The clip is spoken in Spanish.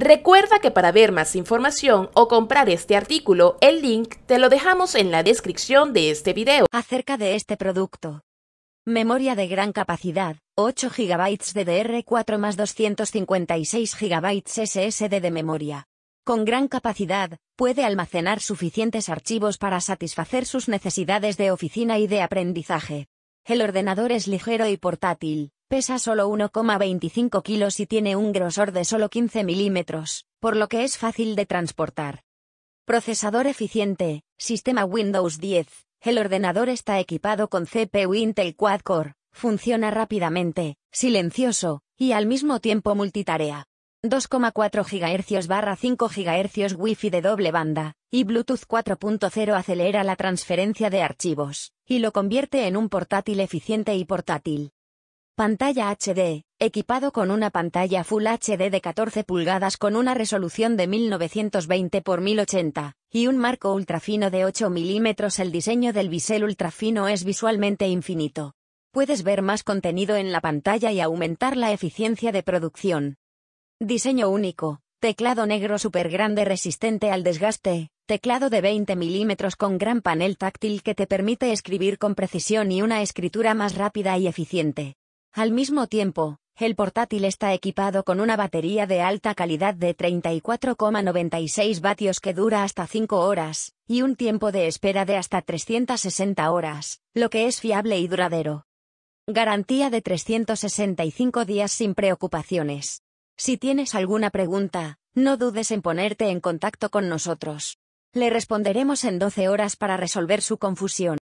Recuerda que para ver más información o comprar este artículo, el link te lo dejamos en la descripción de este video. Acerca de este producto. Memoria de gran capacidad, 8 GB DDR4 más 256 GB SSD de memoria. Con gran capacidad, puede almacenar suficientes archivos para satisfacer sus necesidades de oficina y de aprendizaje. El ordenador es ligero y portátil, Pesa solo 1,25 kilos y tiene un grosor de solo 15 milímetros, por lo que es fácil de transportar. Procesador eficiente, sistema Windows 10. El ordenador está equipado con CPU Intel Quad-Core, funciona rápidamente, silencioso, y al mismo tiempo multitarea. 2,4 GHz barra 5 GHz Wi-Fi de doble banda, y Bluetooth 4.0 acelera la transferencia de archivos, y lo convierte en un portátil eficiente y portátil. Pantalla HD, equipado con una pantalla Full HD de 14 pulgadas con una resolución de 1920 x 1080 y un marco ultrafino de 8 milímetros. El diseño del bisel ultrafino es visualmente infinito. Puedes ver más contenido en la pantalla y aumentar la eficiencia de producción. Diseño único, teclado negro super grande resistente al desgaste, teclado de 20 milímetros con gran panel táctil que te permite escribir con precisión y una escritura más rápida y eficiente. Al mismo tiempo, el portátil está equipado con una batería de alta calidad de 34,96 vatios que dura hasta 5 horas, y un tiempo de espera de hasta 360 horas, lo que es fiable y duradero. Garantía de 365 días sin preocupaciones. Si tienes alguna pregunta, no dudes en ponerte en contacto con nosotros. Le responderemos en 12 horas para resolver su confusión.